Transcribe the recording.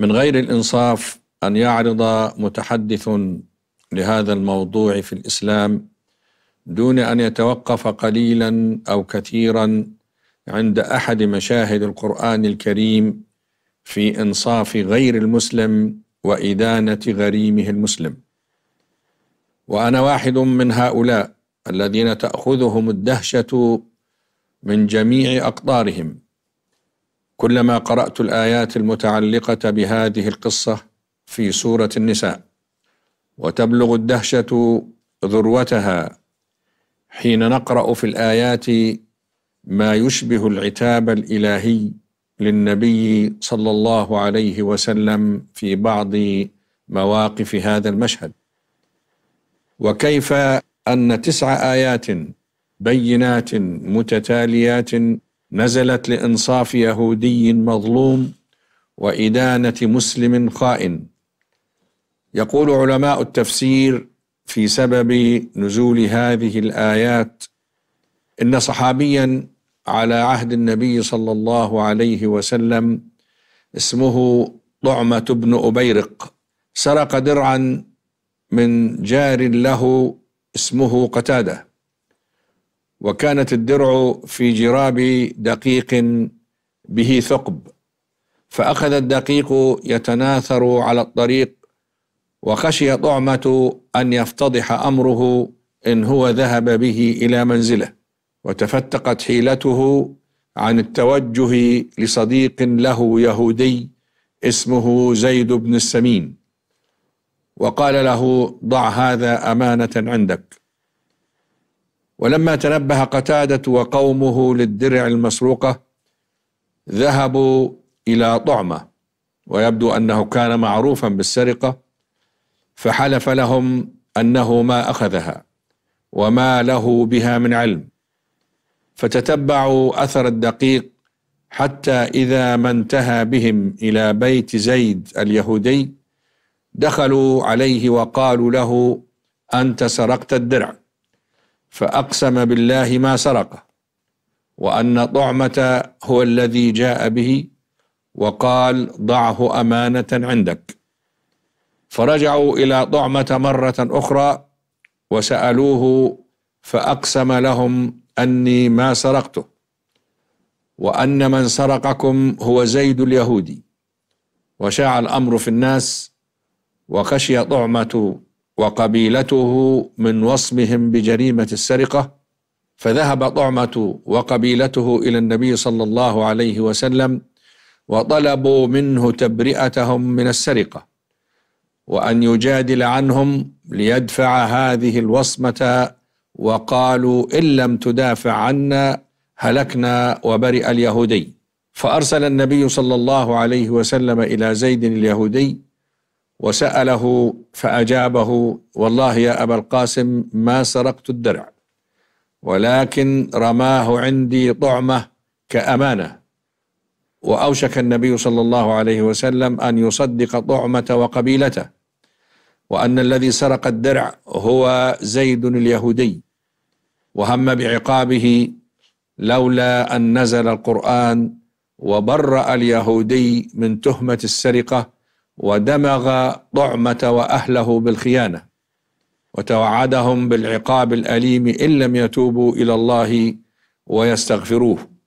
من غير الانصاف ان يعرض متحدث لهذا الموضوع في الاسلام دون ان يتوقف قليلا او كثيرا عند احد مشاهد القران الكريم في انصاف غير المسلم وادانه غريمه المسلم وانا واحد من هؤلاء الذين تاخذهم الدهشه من جميع اقطارهم كلما قرأت الآيات المتعلقة بهذه القصة في سورة النساء وتبلغ الدهشة ذروتها حين نقرأ في الآيات ما يشبه العتاب الإلهي للنبي صلى الله عليه وسلم في بعض مواقف هذا المشهد وكيف أن تسع آيات بينات متتاليات نزلت لإنصاف يهودي مظلوم وإدانة مسلم خائن يقول علماء التفسير في سبب نزول هذه الآيات إن صحابيا على عهد النبي صلى الله عليه وسلم اسمه طعمة بن أبيرق سرق درعا من جار له اسمه قتاده وكانت الدرع في جراب دقيق به ثقب فأخذ الدقيق يتناثر على الطريق وخشي طعمة أن يفتضح أمره إن هو ذهب به إلى منزله وتفتقت حيلته عن التوجه لصديق له يهودي اسمه زيد بن السمين وقال له ضع هذا أمانة عندك ولما تنبه قتادة وقومه للدرع المسروقة ذهبوا إلى طعمة ويبدو أنه كان معروفا بالسرقة فحلف لهم أنه ما أخذها وما له بها من علم فتتبعوا أثر الدقيق حتى إذا ما انتهى بهم إلى بيت زيد اليهودي دخلوا عليه وقالوا له أنت سرقت الدرع فأقسم بالله ما سرقه وأن طعمة هو الذي جاء به وقال ضعه أمانة عندك فرجعوا إلى طعمة مرة أخرى وسألوه فأقسم لهم أني ما سرقته وأن من سرقكم هو زيد اليهودي وشاع الأمر في الناس وخشي طعمة وقبيلته من وصمهم بجريمة السرقة فذهب طعمة وقبيلته إلى النبي صلى الله عليه وسلم وطلبوا منه تبرئتهم من السرقة وأن يجادل عنهم ليدفع هذه الوصمة وقالوا إن لم تدافع عنا هلكنا وبرئ اليهودي فأرسل النبي صلى الله عليه وسلم إلى زيد اليهودي وسأله فأجابه والله يا أبا القاسم ما سرقت الدرع ولكن رماه عندي طعمة كأمانة وأوشك النبي صلى الله عليه وسلم أن يصدق طعمة وقبيلته وأن الذي سرق الدرع هو زيد اليهودي وهم بعقابه لولا أن نزل القرآن وبرأ اليهودي من تهمة السرقة ودمغ طعمة وأهله بالخيانة وتوعدهم بالعقاب الأليم إن لم يتوبوا إلى الله ويستغفروه